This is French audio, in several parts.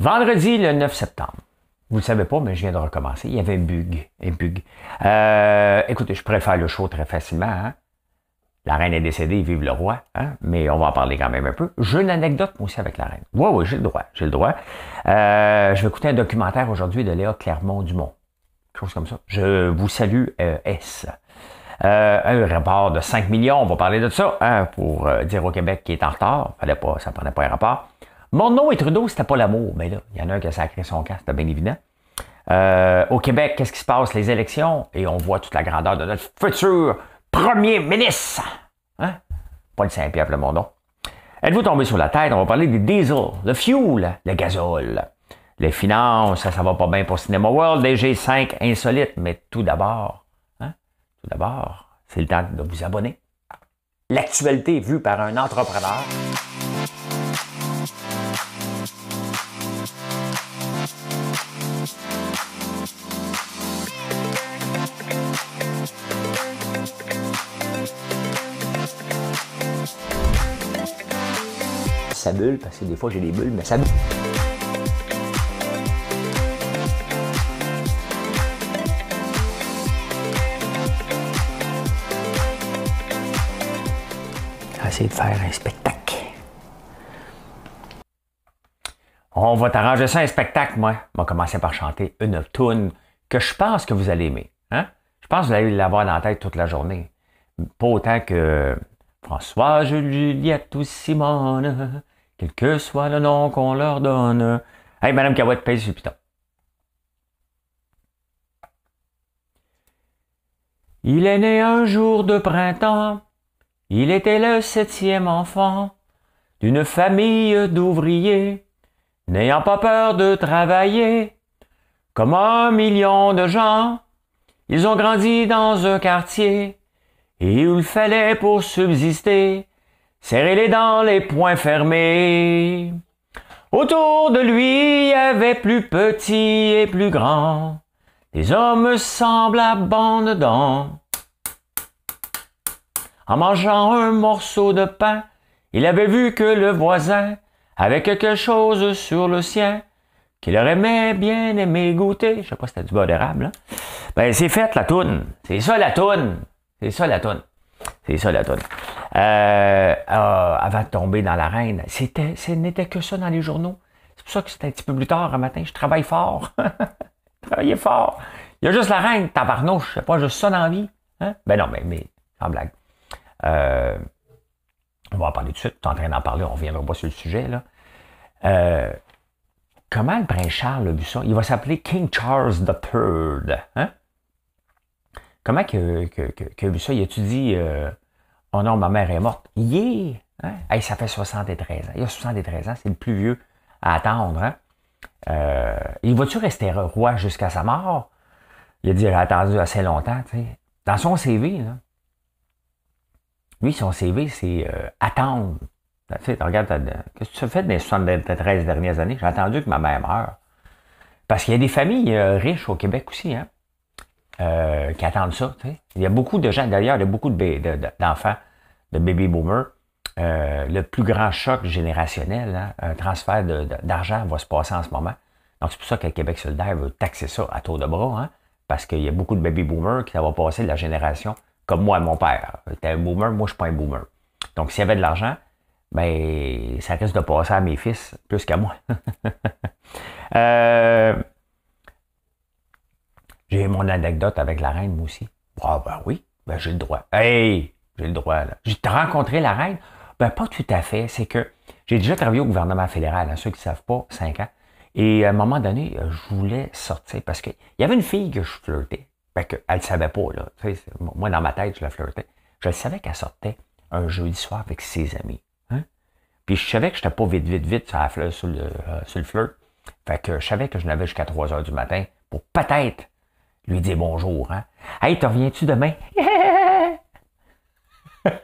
Vendredi, le 9 septembre. Vous ne le savez pas, mais je viens de recommencer. Il y avait un bug. Un bug. Euh, écoutez, je préfère le show très facilement. Hein. La reine est décédée, vive le roi. Hein? Mais on va en parler quand même un peu. J'ai une anecdote, moi aussi, avec la reine. Oui, oui, j'ai le droit. J'ai le droit. Euh, je vais écouter un documentaire aujourd'hui de Léa Clermont-Dumont. chose comme ça. Je vous salue, euh, S. un rapport de 5 millions, on va parler de ça, hein, pour dire au Québec qu'il est en retard. Fallait pas, ça ne prenait pas un rapport. Mon nom et Trudeau, c'était pas l'amour. Mais là, il y en a un qui a sacré son camp, c'était bien évident. Euh, au Québec, qu'est-ce qui se passe? Les élections. Et on voit toute la grandeur de notre futur premier ministre. Hein? le Saint-Pierre, le mon Êtes-vous tombé sur la tête? On va parler des diesel, le fuel, le gazole. Les finances, ça, ça va pas bien pour Cinema World. Les G5 insolites. Mais tout d'abord, hein? tout d'abord, c'est le temps de vous abonner. L'actualité vue par un entrepreneur. sa bulle, parce que des fois j'ai des bulles, mais ça bulle. de faire un spectacle. On va t'arranger ça un spectacle, moi. On va commencer par chanter une tune que je pense que vous allez aimer. Hein? Je pense que vous allez l'avoir dans la tête toute la journée. Pas autant que François, Juliette ou Simone quel que soit le nom qu'on leur donne. Hey, Madame Cahouette, pèse ce piton. Il est né un jour de printemps, il était le septième enfant d'une famille d'ouvriers, n'ayant pas peur de travailler, comme un million de gens. Ils ont grandi dans un quartier, et où il fallait pour subsister serrer les dents les poings fermés. Autour de lui, il y avait plus petit et plus grand, les hommes semblables de dents. En mangeant un morceau de pain, il avait vu que le voisin avait quelque chose sur le sien qu'il aurait bien aimé goûter. Je sais pas si c'était du d'érable. Hein. Ben, c'est fait la toune. C'est ça la toune. C'est ça la toune. C'est ça la toune. Euh, euh, avant de tomber dans reine C'était, ce n'était que ça dans les journaux. C'est pour ça que c'était un petit peu plus tard un matin. Je travaille fort. Travaillez fort. Il y a juste la reine, tabarnouche. C'est pas juste ça dans la vie. Hein? Ben non, mais, mais sans blague. Euh, on va en parler tout de suite. Tu en train d'en parler. On reviendra pas sur le sujet. Là. Euh, comment le prince Charles a vu ça? Il va s'appeler King Charles III. Hein? Comment que a, que a, vu ça? Il étudie euh, Oh non, ma mère est morte. Yeah! Hein? ça fait 73 ans. Il a 73 ans, c'est le plus vieux à attendre. Hein? Euh, il va-tu rester roi jusqu'à sa mort? Il a dit, j'ai attendu assez longtemps. Dans son CV, là, lui, son CV, c'est euh, attendre. regarde, qu'est-ce que tu as fait dans les 73 dernières années? J'ai attendu que ma mère meure. Parce qu'il y a des familles euh, riches au Québec aussi. Hein? euh, qui attendent ça. Il y a beaucoup de gens, d'ailleurs, il y a beaucoup d'enfants, de, de, baby boomers. Euh, le plus grand choc générationnel, hein, un transfert d'argent va se passer en ce moment. Donc, c'est pour ça que le Québec solidaire veut taxer ça à tour de bras, hein, parce qu'il y a beaucoup de baby boomers qui vont passer de la génération, comme moi, mon père. T'es un boomer, moi, je suis pas un boomer. Donc, s'il y avait de l'argent, ben, ça risque de passer à mes fils plus qu'à moi. euh, j'ai mon anecdote avec la reine, moi aussi. Ah, ben oui, ben j'ai le droit. Hey, j'ai le droit, là. J'ai rencontré la reine? Ben, pas tout à fait. C'est que j'ai déjà travaillé au gouvernement fédéral, ceux qui ne savent pas, cinq ans. Et à un moment donné, euh, je voulais sortir parce qu'il y avait une fille que je flirtais. Ben, elle ne savait pas, là. moi, dans ma tête, je la flirtais. Je savais qu'elle sortait un jeudi soir avec ses amis. Hein. Puis je savais que je n'étais pas vite, vite, vite sur, la fleur, sur, le, euh, sur flirt. Fait que je savais que je n'avais jusqu'à 3 heures du matin pour peut-être lui dire bonjour. Hein? Hey, t'en reviens-tu demain?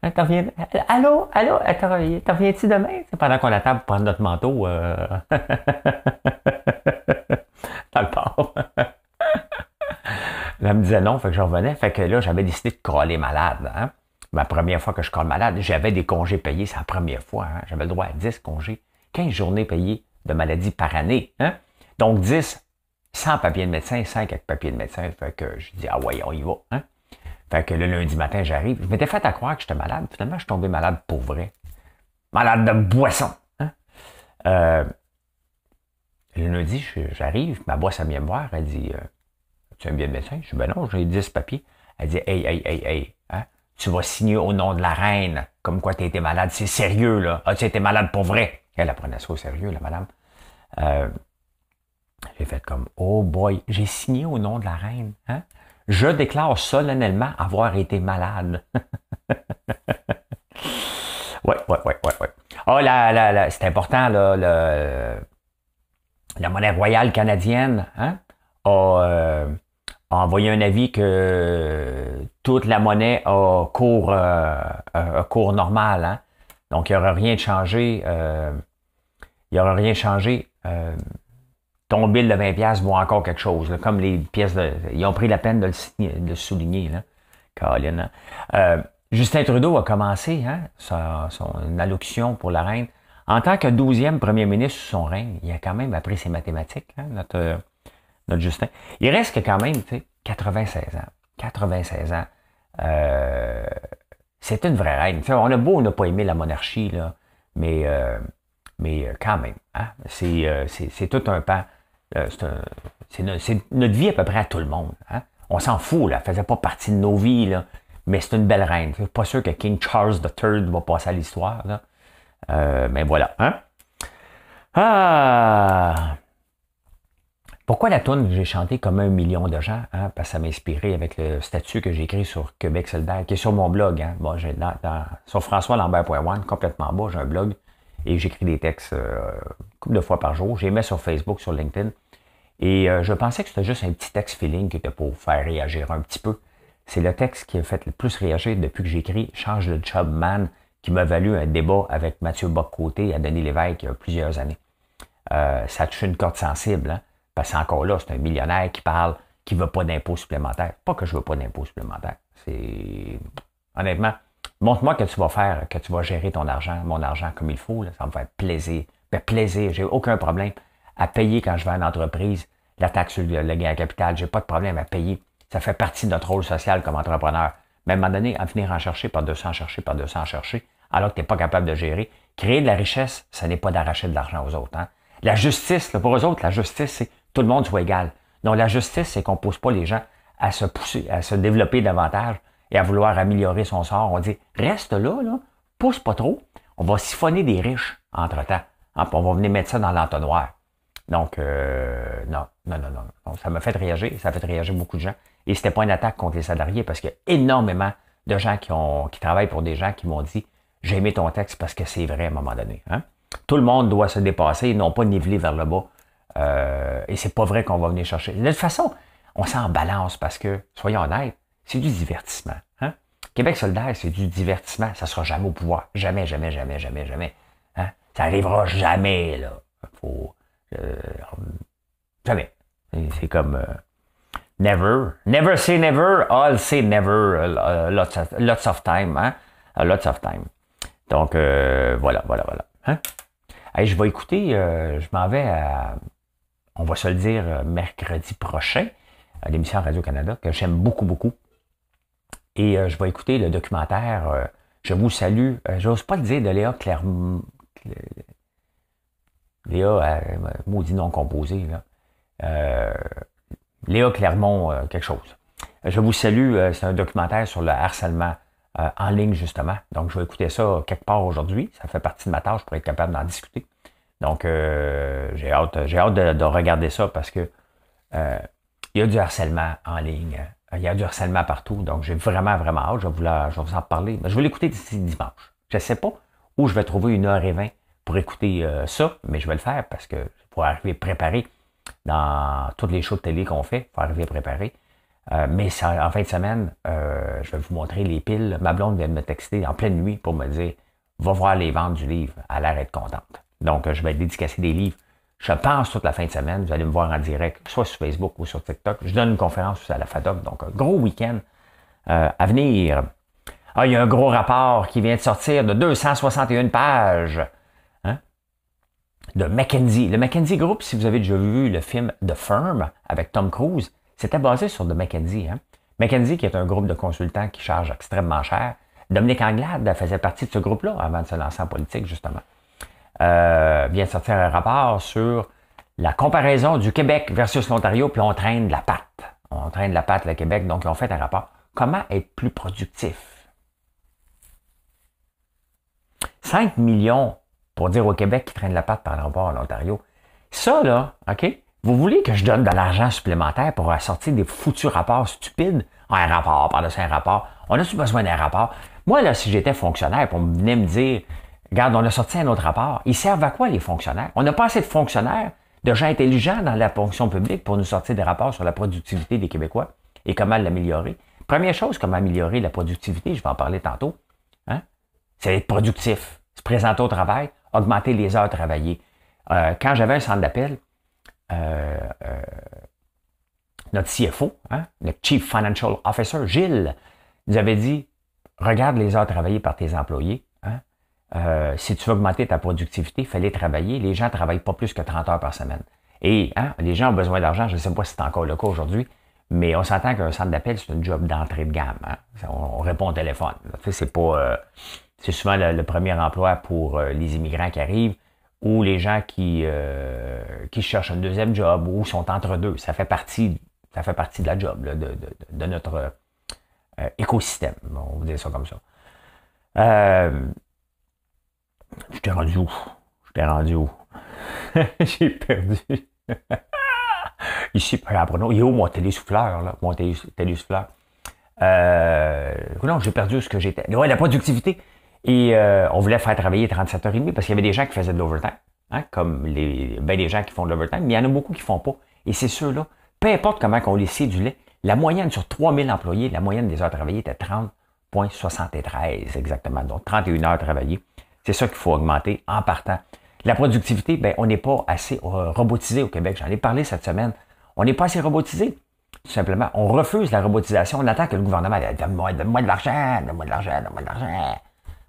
Hein, t'en Allô, allô, euh, t'en reviens-tu demain? C'est pendant qu'on attend pour prendre notre manteau. Euh. le port. elle me disait non, fait que je revenais. Fait que là, j'avais décidé de coller malade. Hein. Ma première fois que je colle malade, j'avais des congés payés, c'est la première fois. Hein. J'avais le droit à 10 congés, 15 journées payées de maladie par année. Donc 10 sans papier de médecin, sans avec papiers de médecin. Fait que je dis, ah ouais, on y va. Hein? Fait que le lundi matin, j'arrive. Je m'étais fait à croire que j'étais malade. Finalement, je suis tombé malade pour vrai. Malade de boisson. Hein? Euh, le lundi, j'arrive. Ma boisse, vient me voir. Elle dit, euh, tu tu un bien de médecin? Je dis, ben non, j'ai 10 papiers. Elle dit, hey, hey, hey, hey. Hein? Tu vas signer au nom de la reine. Comme quoi, tu été malade. C'est sérieux, là. Ah, tu été malade pour vrai. Elle, apprenait ça au sérieux, la madame. Euh, j'ai fait comme, oh boy, j'ai signé au nom de la reine. Hein? Je déclare solennellement avoir été malade. ouais, ouais, ouais, ouais, ouais. Ah, là, là, c'est important, là, le, la monnaie royale canadienne hein, euh, a, envoyé un avis que toute la monnaie a cours, euh, cours normal. Hein. Donc, il n'y aura rien de changé. Euh, il n'y aura rien changé. Euh, ton bill de 20$ vaut encore quelque chose, comme les pièces de. Ils ont pris la peine de le, souligner, là. Hein. Euh, Justin Trudeau a commencé hein, son allocution pour la reine. En tant que douzième premier ministre sous son règne, il a quand même appris ses mathématiques, hein, notre, euh, notre Justin. Il reste quand même, tu sais, 96 ans. 96 ans. Euh, c'est une vraie reine. on a beau, ne pas aimer la monarchie, là, mais, mais quand même, hein, c'est, c'est, c'est tout un pas. Euh, c'est notre vie à peu près à tout le monde. Hein. On s'en fout, là. ne faisait pas partie de nos vies, Mais c'est une belle reine. Je suis pas sûr que King Charles III va passer à l'histoire, euh, mais voilà, hein? Ah! Pourquoi la toune j'ai chanté comme un million de gens? Hein? Parce que ça m'a inspiré avec le statut que j'ai écrit sur Québec Soldat, qui est sur mon blog. Hein? Bon, j'ai dans, sur Lambert.one, complètement beau j'ai un blog et j'écris des textes euh, une couple de fois par jour. J'ai mis sur Facebook, sur LinkedIn. Et euh, je pensais que c'était juste un petit texte feeling qui était pour faire réagir un petit peu. C'est le texte qui a fait le plus réagir depuis que j'écris Change de job man, qui m'a valu un débat avec Mathieu Boccoté à Denis Lévesque il y a plusieurs années. Euh, ça touche une corde sensible, hein? parce qu'encore là, c'est un millionnaire qui parle qui ne veut pas d'impôts supplémentaires. Pas que je ne veux pas d'impôts supplémentaires. C'est. Honnêtement, Montre-moi que tu vas faire, que tu vas gérer ton argent, mon argent comme il faut. Ça va me fait plaisir. Mais plaisir, j'ai aucun problème à payer quand je vais à une entreprise la taxe sur le, gain à capital. J'ai pas de problème à payer. Ça fait partie de notre rôle social comme entrepreneur. Mais à un moment donné, à venir en chercher par 200, chercher par 200, chercher, alors que tu n'es pas capable de gérer. Créer de la richesse, ce n'est pas d'arracher de l'argent aux autres. Hein. La justice, pour eux autres, la justice, c'est tout le monde soit égal. Non, la justice, c'est qu'on ne pousse pas les gens à se pousser, à se développer davantage et à vouloir améliorer son sort. On dit, reste là, là, pousse pas trop. On va siphonner des riches entre-temps. Hein, on va venir mettre ça dans l'entonnoir. Donc, euh, non, non, non, non, Ça m'a fait réagir. Ça a fait réagir beaucoup de gens. Et c'était pas une attaque contre les salariés parce qu'il y a énormément de gens qui, ont, qui travaillent pour des gens qui m'ont dit, j'ai aimé ton texte parce que c'est vrai à un moment donné. Hein. Tout le monde doit se dépasser, non pas niveler vers le bas. Euh, et c'est pas vrai qu'on va venir chercher. De toute façon, on s'en balance parce que, soyons honnêtes, c'est du divertissement. Hein? Québec solidaire, c'est du divertissement. Ça ne sera jamais au pouvoir. Jamais, jamais, jamais, jamais, jamais. Hein? Ça n'arrivera jamais, là. Faut, euh, jamais. C'est comme euh, never. Never say never. I'll say never. Euh, lots, of, time. Hein? Uh, lots of time. Donc, voilà, voilà, voilà. Hein? je vais écouter. je m'en vais à. On va se le dire mercredi prochain à l'émission Radio-Canada que j'aime beaucoup, beaucoup. Et euh, je vais écouter le documentaire euh, Je vous salue. Euh, j'ose pas le dire de Léa Clermont. Léa, maudit non composé, là. Léa Clermont, quelque chose. Je vous salue, c'est un documentaire sur le harcèlement en ligne, justement. Donc, je vais écouter ça quelque part aujourd'hui. Ça fait partie de ma tâche pour être capable d'en discuter. Donc, j'ai hâte, j'ai hâte de, regarder ça parce que il y a du harcèlement en ligne il y a du harcèlement partout, donc j'ai vraiment, vraiment hâte. Je vais, vous, en parler. je vais l'écouter d'ici dimanche. Je ne sais pas où je vais trouver une heure et vingt pour écouter euh, ça, mais je vais le faire parce que pour arriver préparé dans toutes les shows de télé qu'on fait, faut arriver préparé. Euh, mais en fin de semaine, euh, je vais vous montrer les piles. Ma blonde vient de me texter en pleine nuit pour me dire Va voir les ventes du livre. Elle a l'air d'être contente. Donc, je vais dédicacer des livres je pense toute la fin de semaine, vous allez me voir en direct, soit sur Facebook ou sur TikTok. Je donne une conférence à la FADOC, donc un gros week-end euh, à venir. Ah, il y a un gros rapport qui vient de sortir de 261 pages hein, de McKenzie. Le McKenzie Group, si vous avez déjà vu le film The Firm avec Tom Cruise, c'était basé sur The McKenzie. Hein. McKenzie, qui est un groupe de consultants qui charge extrêmement cher. Dominique Anglade faisait partie de ce groupe-là avant de se lancer en politique, justement. Euh, vient de sortir un rapport sur la comparaison du Québec versus l'Ontario, puis on traîne de la patte. On traîne de la patte le Québec, donc ils ont fait un rapport. Comment être plus productif? 5 millions pour dire au Québec qui traîne la patte par rapport à l'Ontario. Ça, là, OK? Vous voulez que je donne de l'argent supplémentaire pour sortir des foutus rapports stupides? Un rapport, par de un rapport. On a-tu besoin d'un rapport? Moi, là, si j'étais fonctionnaire, pour venir me dire Regarde, on a sorti un autre rapport. Ils servent à quoi, les fonctionnaires? On n'a pas assez de fonctionnaires, de gens intelligents dans la fonction publique pour nous sortir des rapports sur la productivité des Québécois et comment l'améliorer. Première chose, comment améliorer la productivité, je vais en parler tantôt, hein? c'est être productif, se présenter au travail, augmenter les heures travaillées. Euh, quand j'avais un centre d'appel, euh, euh, notre CFO, hein, le Chief Financial Officer, Gilles, nous avait dit Regarde les heures travaillées par tes employés, euh, si tu veux augmenter ta productivité, fallait travailler. Les gens travaillent pas plus que 30 heures par semaine. Et hein, les gens ont besoin d'argent. Je ne sais pas si c'est encore le cas aujourd'hui, mais on s'entend qu'un centre d'appel, c'est un job d'entrée de gamme. Hein. On, répond au téléphone. C'est pas. Euh, c'est souvent le, premier emploi pour euh, les immigrants qui arrivent ou les gens qui, qui cherchent un deuxième job ou sont entre deux. Ça fait partie, ça fait partie de la job, de, de, notre écosystème. On va dire ça comme ça. J'étais rendu où? t'ai rendu où? J'ai perdu. Ici, par Bruno, il est où mon télésouffleur, là? Mon télésouffleur. Euh, non, j'ai perdu ce que j'étais. la productivité. Et euh, on voulait faire travailler 37h30 parce qu'il y avait des gens qui faisaient de l'overtime, hein, comme les, ben, gens qui font de l'overtime, mais il y en a beaucoup qui font pas. Et c'est ceux-là, peu importe comment on les lait, la moyenne sur 3000 employés, la moyenne des heures travaillées était 30,73 exactement, donc 31 heures travaillées. C'est ça qu'il faut augmenter en partant. La productivité, ben, on n'est pas assez euh, robotisé au Québec. J'en ai parlé cette semaine. On n'est pas assez robotisé. Tout simplement, on refuse la robotisation. On attend que le gouvernement donne donne de l'argent, donne-moi de l'argent, donne-moi de l'argent.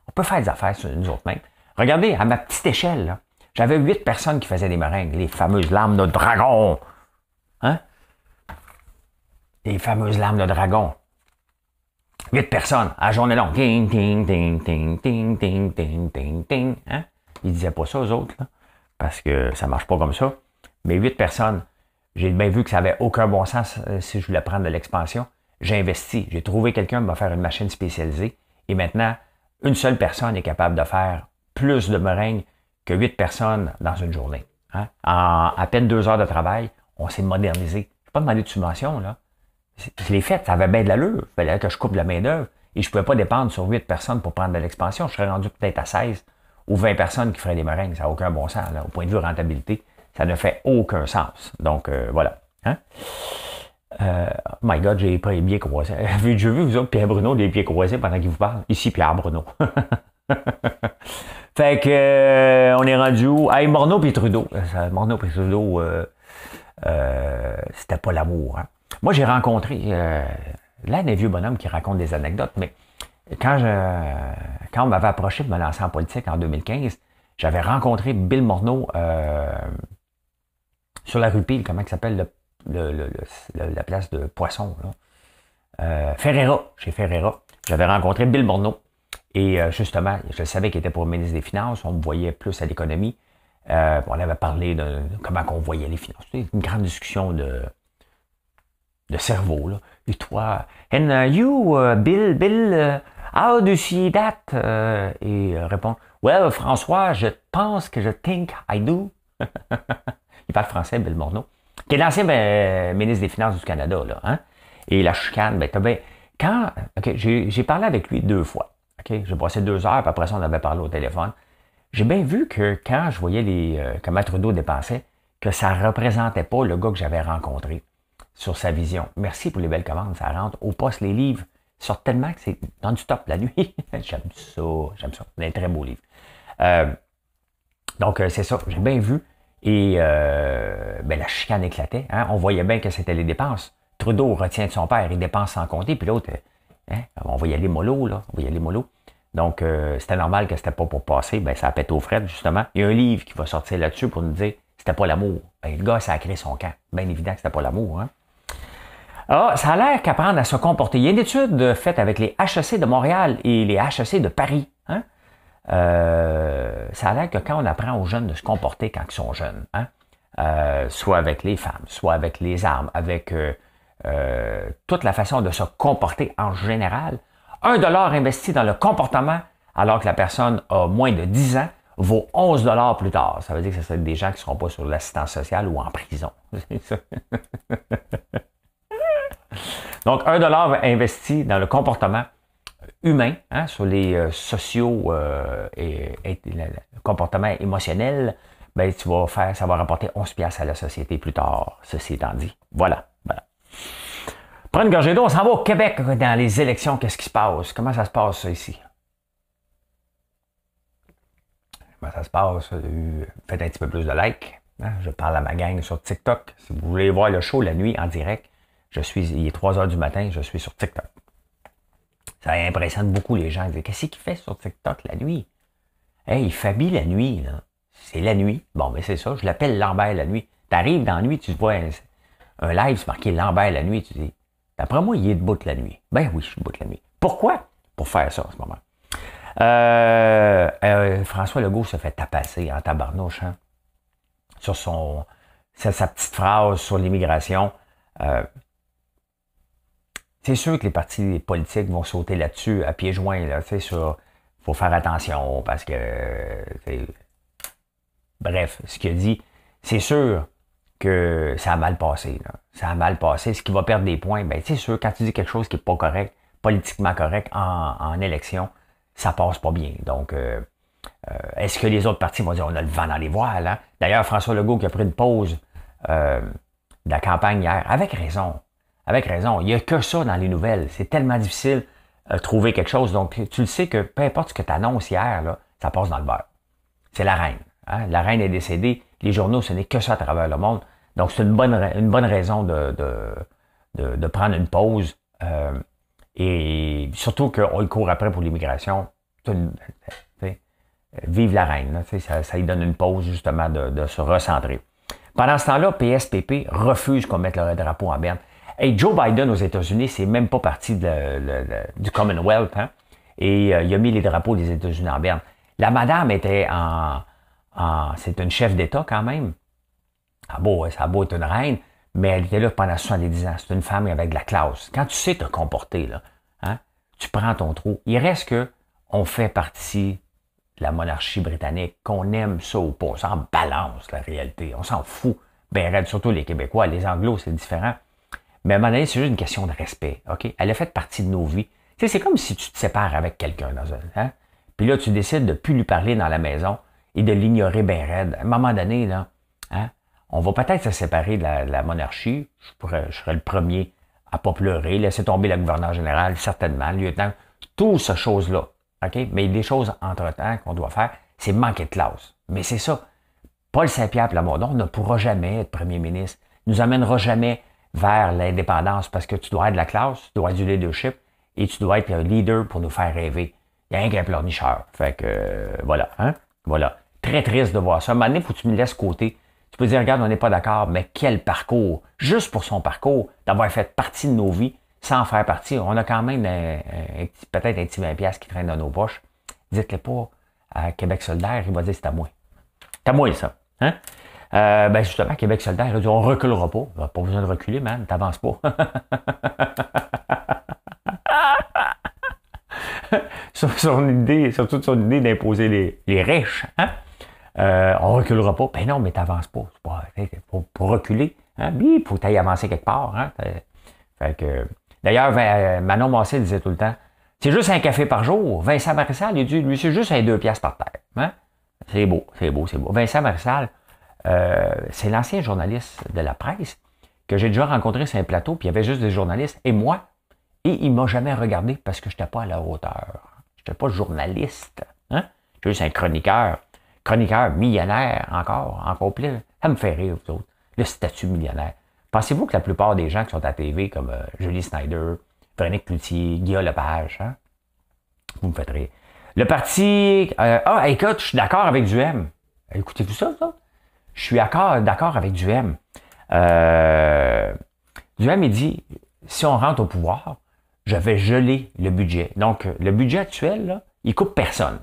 On peut faire des affaires sur nous autres mêmes. Regardez, à ma petite échelle, j'avais huit personnes qui faisaient des meringues, les fameuses larmes de dragon. Hein? Les fameuses larmes de dragon. Huit personnes à journée longue. Ting, ting, ting, ting, ting, ting, ting, ting, ting. Hein? Ils ne disaient pas ça aux autres, parce que ça marche pas comme ça. Mais huit personnes, j'ai bien vu que ça avait aucun bon sens euh, si je voulais prendre de l'expansion. J'ai investi. J'ai trouvé quelqu'un qui va faire une machine spécialisée. Et maintenant, une seule personne est capable de faire plus de meringue que huit personnes dans une journée. Hein? En à peine deux heures de travail, on s'est modernisé. Je n'ai pas demandé de subvention, là je l'ai fait, ça avait bien de l'allure. Il fallait que je coupe la main-d'œuvre et je ne pouvais pas dépendre sur huit personnes pour prendre de l'expansion. Je serais rendu peut-être à 16 ou 20 personnes qui feraient des meringues. Ça n'a aucun bon sens. Au point de vue rentabilité, ça ne fait aucun sens. Donc, euh, voilà. Hein? Euh, oh my God, j'ai pris les pieds croisés. Vu que vu, vous autres, Pierre Bruno, les pieds croisés pendant qu'il vous parle. Ici, Pierre Bruno. fait que, euh, on est rendu où? Hey, Morneau puis Trudeau. Euh, Morneau puis Trudeau, c'était pas l'amour. Hein? Moi, j'ai rencontré. Euh, là, un vieux bonhomme qui raconte des anecdotes, mais quand, je, quand on m'avait approché de me lancer en politique en 2015, j'avais rencontré Bill Morneau euh, sur la rue Pile, comment il s'appelle le, la place de Poisson, là. Euh, Ferreira, chez Ferreira. J'avais rencontré Bill Morneau. Et euh, justement, je savais qu'il était pour le ministre des Finances. On me voyait plus à l'économie. on avait parlé de comment on voyait les finances. une grande discussion de, le cerveau, là. Et toi, and uh, you, uh, Bill, Bill, uh, how do you see that? et euh, répond, well, François, je pense que je think I do. Il parle français, Bill Morneau. Qui est l'ancien ben, ministre des Finances du Canada, là, hein? Et la chicane, ben, ben quand, ok, j'ai parlé avec lui deux fois. OK? J'ai passé deux heures, puis après ça, on avait parlé au téléphone. J'ai bien vu que quand je voyais les, euh, comment Trudeau dépensait, que ça ne représentait pas le gars que j'avais rencontré sur sa vision. Merci pour les belles commandes, ça rentre. Au poste, les livres sortent tellement que c'est dans du top la nuit. j'aime ça, j'aime ça. C'est un très beau livre. Euh, donc, euh, c'est ça, j'ai bien vu. Et euh, ben, la chicane éclatait. Hein. On voyait bien que c'était les dépenses. Trudeau retient de son père, il dépense sans compter, puis l'autre, hein, on va y aller mollo, là, on va y aller mollo. Donc, c'était normal que c'était pas pour passer, ben, ça pète au frais, justement. Il y a un livre qui va sortir là-dessus pour nous dire c'était pas l'amour. Ben, le gars, ça a créé son camp. Bien évident que c'était pas l'amour. Hein? Ah, ça a l'air qu'apprendre à se comporter. Il y a une étude euh, faite avec les HEC de Montréal et les HEC de Paris. Hein? Euh, ça a l'air que quand on apprend aux jeunes de se comporter quand ils sont jeunes, hein, euh, soit avec les femmes, soit avec les armes, avec toute la façon de se comporter en général, un dollar investi dans le comportement alors que la personne a moins de 10 ans vaut 11 dollars plus tard. Ça veut dire que ce serait des gens qui ne seront pas sur l'assistance sociale ou en prison. C'est ça. Donc, un dollar investi dans le comportement humain, hein, sur les euh, sociaux euh, et, le comportement émotionnel, ben, tu vas faire, ça va rapporter 11 piastres à la société plus tard, ceci étant dit. Voilà, Prends une gorgée d'eau, on s'en va au Québec dans les élections, qu'est-ce qui se passe? Comment ça se passe, ça, ici? Comment ça se passe? Faites un petit peu plus de likes. Hein. Je parle à ma gang sur TikTok. Si vous voulez voir le show la nuit en direct, je suis, il est 3 heures du matin, je suis sur TikTok. Ça impressionne beaucoup les gens. qu'est-ce qu'il fait sur TikTok la nuit? Hey, il fabille la nuit, là. C'est la nuit. Bon, mais ben, c'est ça, je l'appelle Lambert la nuit. Tu arrives dans la nuit, tu vois un, live, c'est marqué Lambert la nuit, tu dis, d'après moi, il est debout la nuit. Ben oui, je suis debout la nuit. Pourquoi? Pour faire ça en ce moment. Euh, euh, François Legault se fait tapasser en tabarnouche, hein, Sur son, sa, sa petite phrase sur l'immigration. Euh, c'est sûr que les partis politiques vont sauter là-dessus à pieds joints, là, tu sais, sur faut faire attention parce que. Bref, ce qu'il a dit, c'est sûr que ça a mal passé. Ça a mal passé. Ce qui va perdre des points, ben, c'est sûr, quand tu dis quelque chose qui n'est pas correct, politiquement correct, en, élection, ça passe pas bien. Donc, euh, euh, est-ce que les autres partis vont dire on a le vent dans les voiles? Hein? D'ailleurs, François Legault qui a pris une pause euh, de la campagne hier, avec raison avec raison. Il n'y a que ça dans les nouvelles. C'est tellement difficile de euh, trouver quelque chose. Donc, tu le sais que peu importe ce que tu annonces hier, ça passe dans le beurre. C'est la reine. Hein? La reine est décédée. Les journaux, ce n'est que ça à travers le monde. Donc, c'est une bonne, une bonne raison de, de, prendre une pause. Euh, et surtout qu'on le court après pour l'immigration. Euh, vive la reine. ça, ça lui donne une pause justement de, de se recentrer. Pendant ce temps-là, PSPP refuse qu'on mette le drapeau en berne. Hey, Joe Biden aux États-Unis, c'est même pas parti du Commonwealth, hein? Et euh, il a mis les drapeaux des États-Unis en berne. La madame était en. en c'est une chef d'État quand même. Ah beau, hein, ça a beau être une reine, mais elle était là pendant 70 ans. C'est une femme avec de la classe. Quand tu sais te comporter, là, hein, tu prends ton trou. Il reste que on fait partie de la monarchie britannique, qu'on aime ça ou pas. On s'en balance la réalité. On s'en fout. Ben, surtout les Québécois, les Anglos, c'est différent. Mais à un moment donné, c'est juste une question de respect. OK? Elle a fait partie de nos vies. c'est comme si tu te sépares avec quelqu'un dans un. Hein? Puis là, tu décides de ne plus lui parler dans la maison et de l'ignorer bien raide. À un moment donné, là, hein, on va peut-être se séparer de la, monarchie. Je, pourrais, je serais le premier à pas pleurer, laisser tomber le gouverneur général, certainement, le lieutenant, toutes ces choses-là. OK? Mais il y a des choses entre-temps qu'on doit faire, c'est manquer de classe. Mais c'est ça. Paul Saint-Pierre Plamondon ne pourra jamais être premier ministre, nous amènera jamais vers l'indépendance parce que tu dois être de la classe, tu dois être du leadership et tu dois être un leader pour nous faire rêver. Il n'y a rien qu'un pleurnicheur. Fait que euh, voilà, hein? Voilà. Très triste de voir ça. À un moment donné, faut que tu me laisses côté. Tu peux dire, regarde, on n'est pas d'accord, mais quel parcours! Juste pour son parcours, d'avoir fait partie de nos vies sans faire partie. On a quand même peut-être un petit 20$ qui traîne dans nos poches. Dites-le pas à Québec solidaire, il va dire c'est à moi. C'est à moi, ça. Hein? Euh, ben justement, Québec soldat il a dit on reculera pas. Pas besoin de reculer, man, t'avances pas. sur son idée, sur son idée d'imposer les, riches, hein? Euh, on reculera pas. Ben non, mais t'avances pas. pour, pour, reculer, hein? il faut t'aille avancer quelque part. Hein. Fait que. D'ailleurs, euh, Manon Massé disait tout le temps c'est juste un café par jour. Vincent Marissal, il dit, lui, c'est juste un deux piastres par terre. Hein? C'est beau, c'est beau, c'est beau. Vincent Marissal, euh, c'est l'ancien journaliste de la presse que j'ai déjà rencontré sur un plateau, puis il y avait juste des journalistes et moi, et il m'a jamais regardé parce que je n'étais pas à la hauteur. Je n'étais pas journaliste. Hein? suis juste un chroniqueur. Chroniqueur millionnaire, encore, encore plus. Ça me fait rire, Le statut millionnaire. Pensez-vous que la plupart des gens qui sont à TV, comme euh, Julie Snyder, Véronique Cloutier, Guillaume Lepage, hein? vous me faites rire. Le parti. Euh, ah, écoute, je suis d'accord avec Duhem. Écoutez-vous ça, vous je suis d'accord avec Duhem. Euh, Duhem, il dit, si on rentre au pouvoir, je vais geler le budget. Donc, le budget actuel, là, il coupe personne.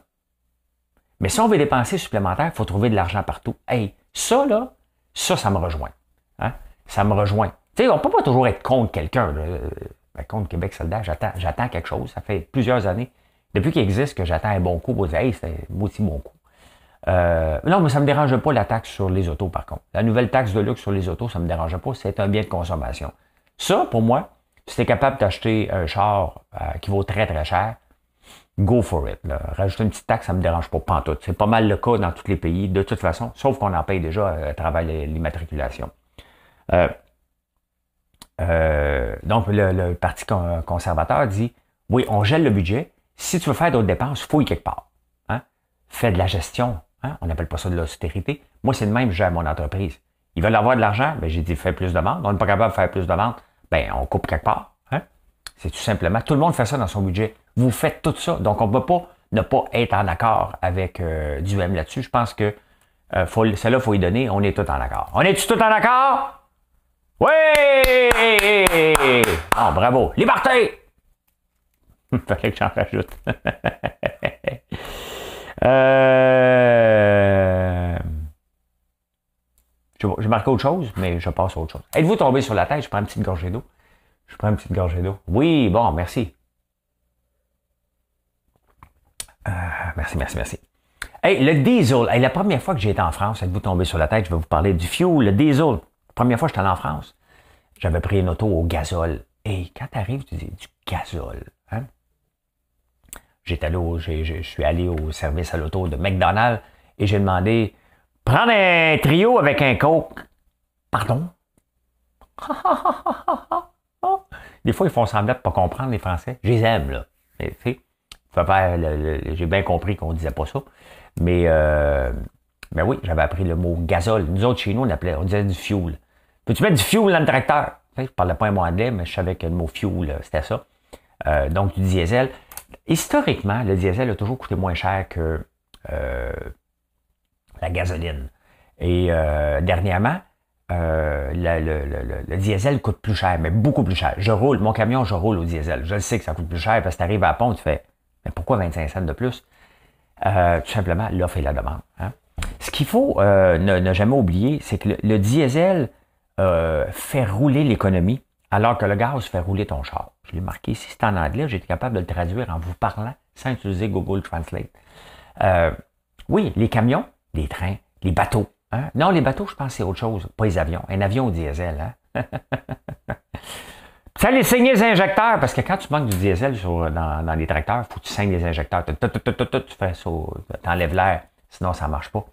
Mais si on veut dépenser supplémentaire, il faut trouver de l'argent partout. Hey, ça, là, ça, ça me rejoint. Hein. Ça me rejoint. Tu sais, on ne peut pas toujours être contre quelqu'un. Ben, contre Québec soldat, j'attends, j'attends quelque chose. Ça fait plusieurs années, depuis qu'il existe, que j'attends un bon coup pour dire, c'est un bon coup. Euh, non, mais ça ne me dérange pas la taxe sur les autos, par contre. La nouvelle taxe de luxe sur les autos, ça ne me dérange pas. C'est un bien de consommation. Ça, pour moi, si tu es capable d'acheter un char euh, qui vaut très, très cher, go for it. Là. Rajouter une petite taxe, ça ne me dérange pas, pantoute. C'est pas mal le cas dans tous les pays, de toute façon, sauf qu'on en paye déjà euh, à travers l'immatriculation. donc, le, Parti conservateur dit oui, on gèle le budget. Si tu veux faire d'autres dépenses, fouille quelque part. Hein? Fais de la gestion, Hein? On n'appelle pas ça de l'austérité. Moi, c'est le même, j'ai mon entreprise. Ils veulent avoir de l'argent, ben, j'ai dit fais plus de ventes. On n'est pas capable de faire plus de ventes, ben, on coupe quelque part. Hein? C'est tout simplement, tout le monde fait ça dans son budget. Vous faites tout ça. Donc, on ne peut pas ne pas être en accord avec euh, du là-dessus. Je pense que euh, celle-là, il faut y donner. On est tous en accord. On est tous en accord? Oui! Ah, bravo! Liberté! Il Fallait que j'en rajoute. Euh... J'ai marqué autre chose, mais je passe à autre chose. Êtes-vous tombé sur la tête? Je prends une petite gorgée d'eau. Je prends une petite gorgée d'eau. Oui, bon, merci. Euh, merci, merci, merci. Hey, le diesel. la première fois que j'ai été en France, êtes-vous tombé sur la tête? Je vais vous parler du fuel, le diesel. première fois que j'étais allé en France, j'avais pris une auto au gazole. Et quand tu arrives, tu dis du gazole. J'étais je suis allé au service à l'auto de McDonald's et j'ai demandé prendre un trio avec un coke. Pardon? Des fois, ils font semblant de pas comprendre les Français. Je les aime, là. Mais, j'ai bien compris qu'on disait pas ça. Mais, euh, mais oui, j'avais appris le mot gazole. Nous autres, chez nous, on, appelait, disait du fuel. Peux-tu mettre du fuel dans le tracteur? Je ne parlais pas un mot anglais, mais je savais que le mot fuel, euh, c'était ça. Euh, donc, du diesel. Historiquement, le diesel a toujours coûté moins cher que euh, la gasoline. Et euh, dernièrement, euh, le, diesel coûte plus cher, mais beaucoup plus cher. Je roule, mon camion, je roule au diesel. Je sais que ça coûte plus cher parce que tu arrives à la pompe, tu fais, mais pourquoi 25 cents de plus? tout simplement, l'offre et la demande. Hein. Ce qu'il faut ne, ne, jamais oublier, c'est que le, diesel fait rouler l'économie, alors que le gaz fait rouler ton char je l'ai marqué, ici, c'est en anglais, j'ai été capable de le traduire en vous parlant sans utiliser Google Translate. Euh, oui, les camions, les trains, les bateaux. Hein? Non, les bateaux, je pense que c'est autre chose, pas les avions. Un avion au diesel. Hein? ça les saigner les injecteurs, parce que quand tu manques du diesel dans, les tracteurs, il faut que tu saignes les injecteurs. Tu, tu, tu, tu enlèves l'air, sinon ça ne marche pas.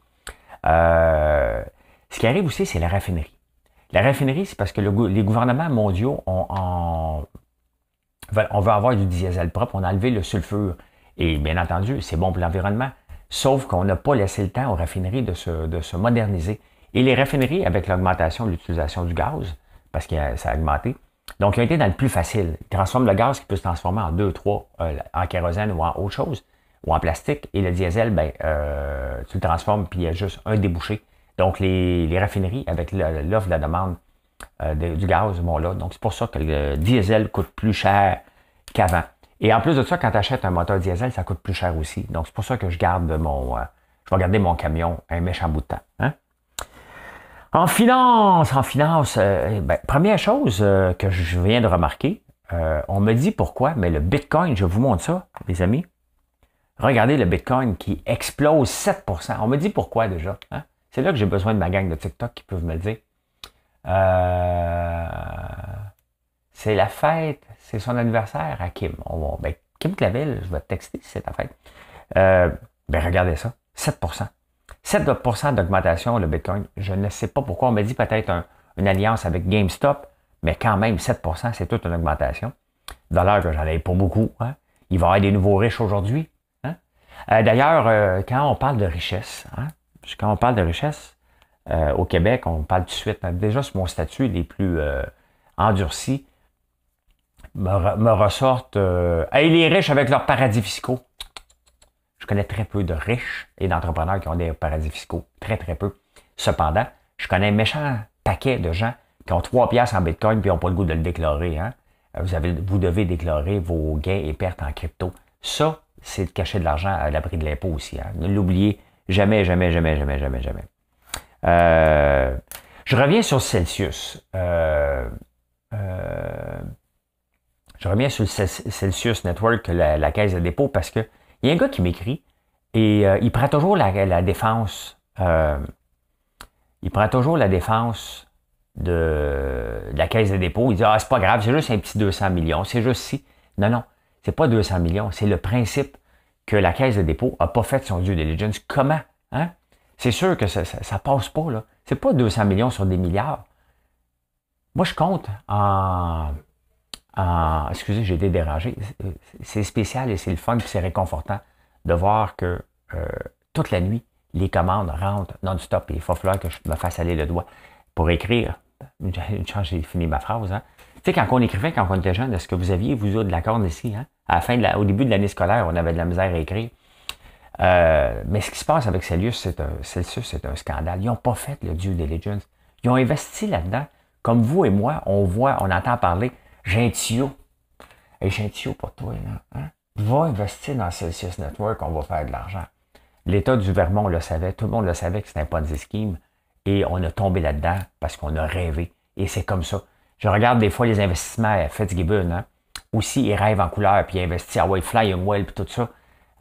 Euh, ce qui arrive aussi, c'est la raffinerie. La raffinerie, c'est parce que les gouvernements mondiaux ont, ont on veut avoir du diesel propre, on a enlevé le sulfure. Et bien entendu, c'est bon pour l'environnement. Sauf qu'on n'a pas laissé le temps aux raffineries de se, moderniser. Et les raffineries, avec l'augmentation de l'utilisation du gaz, parce que ça a augmenté, donc ils ont été dans le plus facile. Ils transforment le gaz qui peut se transformer en deux, trois, euh, en kérosène ou en autre chose, ou en plastique. Et le diesel, ben, euh, tu le transformes, puis il y a juste un débouché. Donc les, raffineries, avec l'offre la demande, euh, du gaz. Bon, là, donc, c'est pour ça que le diesel coûte plus cher qu'avant. Et en plus de ça, quand tu achètes un moteur diesel, ça coûte plus cher aussi. Donc, c'est pour ça que je garde mon. Euh, je vais garder mon camion un méchant bout de temps. Hein. En finance, en finance, euh, ben, première chose que je viens de remarquer, on me dit pourquoi, mais le Bitcoin, je vous montre ça, les amis. Regardez le Bitcoin qui explose 7 On me dit pourquoi déjà. Hein? C'est là que j'ai besoin de ma gang de TikTok qui peuvent me le dire. Euh, c'est la fête, c'est son anniversaire à Kim. On ben, Kim Clavel, je vais te texter si c'est la fête. Euh, ben regardez ça, 7 7 d'augmentation le Bitcoin. Je ne sais pas pourquoi. On m'a dit peut-être une alliance avec GameStop, mais quand même, 7 c'est toute une augmentation. Dollar que j'en ai pas beaucoup. Hein. Il va y avoir des nouveaux riches aujourd'hui. Hein. Euh, d'ailleurs, euh, quand on parle de richesse, hein? quand on parle de richesse, euh, au Québec, on parle tout de suite. Hein. Déjà, mon statut les plus euh, endurcis me, ressortent euh, les riches avec leurs paradis fiscaux. Je connais très peu de riches et d'entrepreneurs qui ont des paradis fiscaux. Très, très peu. Cependant, je connais un méchant paquet de gens qui ont trois piastres en Bitcoin puis n'ont pas le goût de le déclarer. Hein. Euh, vous, avez, vous devez déclarer vos gains et pertes en crypto. Ça, c'est de cacher de l'argent à l'abri de l'impôt aussi. Hein? Ne l'oubliez jamais, jamais, jamais, jamais, jamais, jamais. Euh, je reviens sur Celsius. Euh, euh, je reviens sur le Celsius Network, la, la caisse de dépôt, parce que il y a un gars qui m'écrit et il prend toujours la, défense. il prend toujours la défense de, la caisse de dépôt. Il dit Ah, c'est pas grave, c'est juste un petit 200 millions, c'est juste si. Non, non, c'est pas 200 millions, c'est le principe que la caisse de dépôt n'a pas fait son due diligence. Comment? Hein? C'est sûr que ça, ne passe pas, là. C'est pas 200 millions sur des milliards. Moi, je compte en. excusez, j'ai été dérangé. C'est spécial et c'est le fun, et c'est réconfortant de voir que euh, toute la nuit, les commandes rentrent non-stop. et Il faut que je me fasse aller le doigt pour écrire. Une chance, j'ai fini ma phrase. Hein. Tu sais, quand on écrivait, quand on était jeune, est-ce que vous aviez, vous, de la corde ici, hein? au début de l'année scolaire, on avait de la misère à écrire. Euh, mais ce qui se passe avec Celsius, c'est un, Celsius, c'est un scandale. Ils n'ont pas fait le due diligence. Ils ont investi là-dedans. Comme vous et moi, on voit, on entend parler, Gentio Et pour toi, là. Hein? Va investir dans Celsius Network, on va faire de l'argent. L'État du Vermont le savait, tout le monde le savait que c'était pas ponzi scheme. Et on a tombé là-dedans parce qu'on a rêvé. Et c'est comme ça. Je regarde des fois les investissements à euh, Fitzgibbon, hein. aussi, ils rêvent en couleur, puis ils investissent à White Fly, Well, puis tout ça.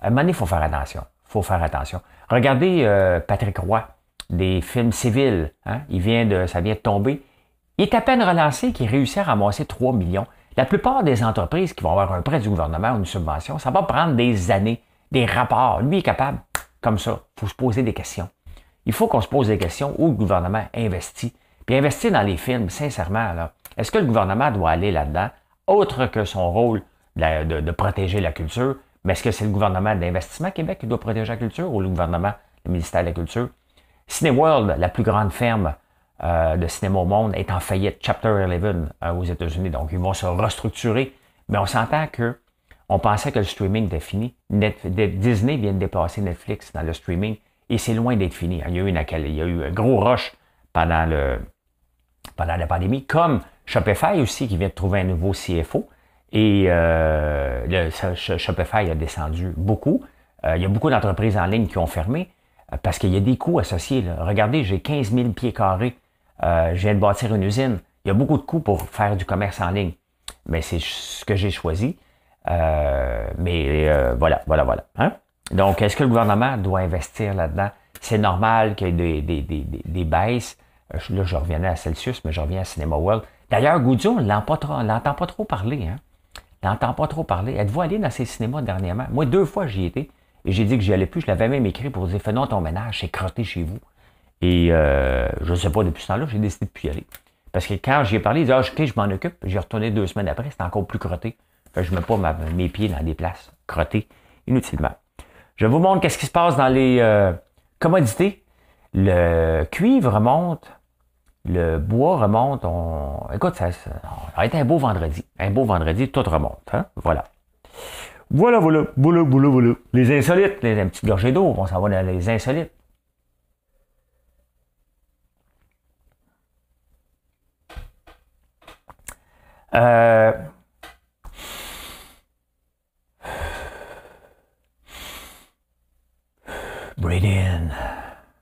À un moment faut faire attention. faut faire attention. Regardez euh, Patrick Roy, des films civils. Hein. Il vient de, ça vient de tomber. Il est à peine relancé qu'il réussit à ramasser 3 millions. La plupart des entreprises qui vont avoir un prêt du gouvernement ou une subvention, ça va prendre des années, des rapports. Lui est capable, comme ça. faut se poser des questions. Il faut qu'on se pose des questions où le gouvernement investit. Puis investir dans les films, sincèrement, est-ce que le gouvernement doit aller là-dedans, autre que son rôle de protéger la culture, mais est-ce que c'est le gouvernement d'investissement Québec qui doit protéger la culture ou le gouvernement, le ministère de la Culture? Cineworld, la plus grande ferme euh, de cinéma au monde, est en faillite, Chapter 11 euh, aux États-Unis. Donc, ils vont se restructurer. Mais on s'entend que on pensait que le streaming était fini. Disney vient de dépasser Netflix dans le streaming et c'est loin d'être fini. Il y, a eu un gros rush pendant, pendant la pandémie, comme Shopify aussi qui vient de trouver un nouveau CFO. Et euh, le, Shopify a descendu beaucoup. Euh, il y a beaucoup d'entreprises en ligne qui ont fermé euh, parce qu'il y a des coûts associés. Regardez, j'ai 15 000 pieds carrés. je viens de bâtir une usine. Il y a beaucoup de coûts pour faire du commerce en ligne. Mais c'est ce que j'ai choisi. mais voilà, voilà, voilà. Hein? Donc, est-ce que le gouvernement doit investir là-dedans? C'est normal qu'il y ait des, des, des, des baisses. Là, je reviens à Celsius, mais je reviens à Cinema World. D'ailleurs, Goudzio, on ne l'entend pas trop parler. Hein? n'entend pas trop parler. Êtes-vous allé dans ces cinémas dernièrement? Moi, deux fois, j'y étais. Et j'ai dit que j'y allais plus. Je l'avais même écrit pour dire Fais nous ton ménage, c'est crotté chez vous. Et euh, je ne sais pas, depuis ce temps-là, j'ai décidé de plus y aller. Parce que quand j'y ai parlé, j'ai dit Ah, ok, je m'en occupe. J'ai retourné deux semaines après, c'était encore plus crotté. que je ne mets pas mes pieds dans des places crottées inutilement. Je vous montre qu'est-ce qui se passe dans les euh, commodités. Le cuivre monte le bois remonte, on. Écoute, ça, va un beau vendredi. Un beau vendredi, tout remonte. Hein? Voilà. Voilà, voilà, Boulou, boulou, boulou. Les insolites, les, un petit d'eau, on s'en va dans les insolites. Euh, breathe in,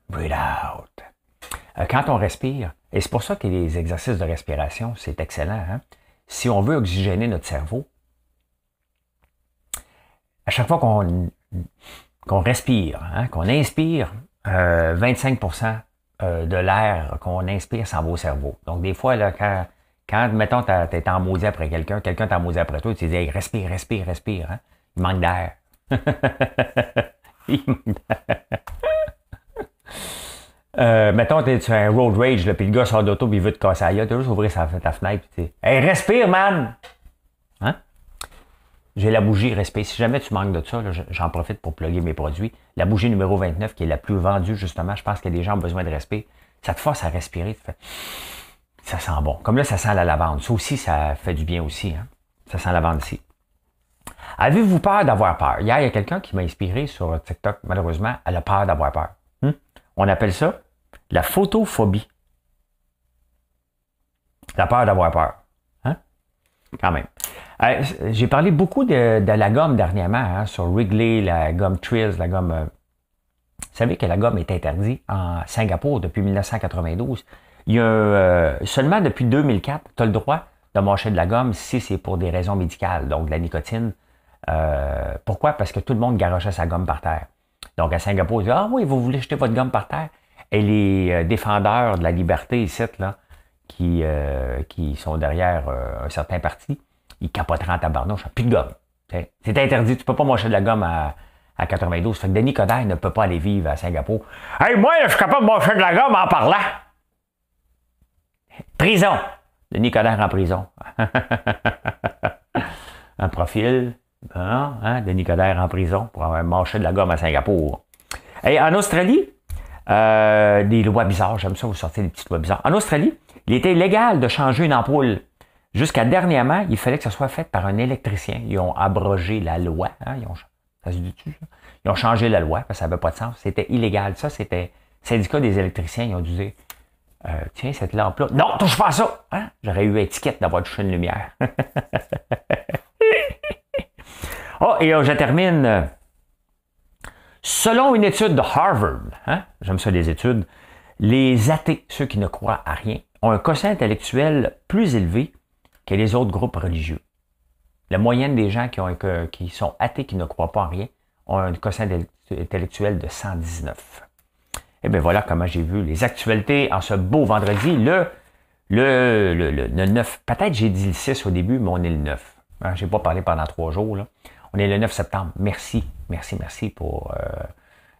breathe out. Euh, quand on respire, et c'est pour ça que les exercices de respiration, c'est excellent. Hein. Si on veut oxygéner notre cerveau, à chaque fois qu'on qu'on respire, hein, qu'on inspire, 25 euh, euh, de l'air qu'on inspire s'en va au cerveau. Donc, des fois, là, quand, quand mettons, t'es en maudit après quelqu'un, quelqu'un t'en maudit après toi, tu dis, respire, respire, respire. Hein. Il manque d'air. Euh, mettons, tu sur un road rage, là, puis le gars sort d'auto, pis il veut te casser la gueule, t'as juste ouvrir ta fenêtre, pis tu Hey, respire, man! Hein? J'ai la bougie Respire. Si jamais tu manques de ça, j'en profite pour plugger mes produits. La bougie numéro 29, qui est la plus vendue, justement, je pense que les gens ont besoin de respirer. Ça te force à respirer, tu fais... Ça sent bon. Comme là, ça sent la lavande. Ça aussi, ça fait du bien aussi. Hein? Ça sent la lavande ici. Avez-vous peur d'avoir peur? Hier, il y a quelqu'un qui m'a inspiré sur TikTok, malheureusement, elle a peur d'avoir peur. On appelle ça la photophobie. La peur d'avoir peur. Hein? Quand même. Euh, j'ai parlé beaucoup de, la gomme dernièrement, hein, sur Wrigley, la gomme Trills, la gomme... Euh, vous savez que la gomme est interdite en Singapour depuis 1992. Il euh, seulement depuis 2004, tu as le droit de manger de la gomme si c'est pour des raisons médicales, donc de la nicotine. pourquoi? Parce que tout le monde garochait sa gomme par terre. Donc, à Singapour, ils disent, ah oui, vous voulez jeter votre gomme par terre. Et les euh, défendeurs de la liberté ici, là, qui, euh, qui sont derrière euh, un certain parti, ils capoteraient en tabarnouche, plus de gomme. C'est interdit, tu peux pas manger de la gomme à, 92. Fait que Denis Coderre ne peut pas aller vivre à Singapour. Hey, moi, je suis capable de manger de la gomme en parlant. Prison. Denis Coderre en prison. un profil ben, hein, Denis Coderre en prison pour avoir marché de la gomme à Singapour. Et en Australie, euh, des lois bizarres, j'aime ça vous sortez des petites lois bizarres. En Australie, il était illégal de changer une ampoule. Jusqu'à dernièrement, il fallait que ce soit fait par un électricien. Ils ont abrogé la loi. Hein, ils, ont, ça se dit ça? ils ont changé la loi parce que ça n'avait pas de sens. C'était illégal. Ça, c'était syndicat des électriciens. Ils ont dû euh, Tiens, cette lampe-là. Non, touche pas ça! Hein? J'aurais eu étiquette d'avoir touché une lumière. oh, et euh, je termine. Selon une étude de Harvard, hein, j'aime ça les études, les athées, ceux qui ne croient à rien, ont un quotient intellectuel plus élevé que les autres groupes religieux. La moyenne des gens qui, sont athées, qui ne croient pas à rien, ont un quotient intellectuel de 119. Eh bien voilà comment j'ai vu les actualités en ce beau vendredi, le, le, le, le 9. Peut-être j'ai dit le 6 au début, mais on est le 9. Je hein, j'ai pas parlé pendant trois jours. Là. On est le 9 septembre. Merci, merci, merci pour euh,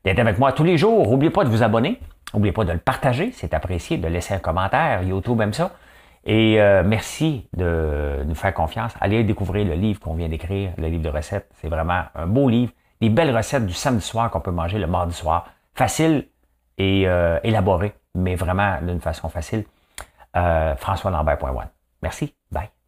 d'être avec moi tous les jours. N'oubliez pas de vous abonner. N'oubliez pas de le partager. C'est apprécié. De laisser un commentaire. YouTube aime ça. Et euh, merci de nous faire confiance. Allez découvrir le livre qu'on vient d'écrire, le livre de recettes. C'est vraiment un beau livre. Des belles recettes du samedi soir qu'on peut manger le mardi soir. Facile et euh, élaboré, mais vraiment d'une façon facile. Euh, François Lambert.one. Merci. Bye.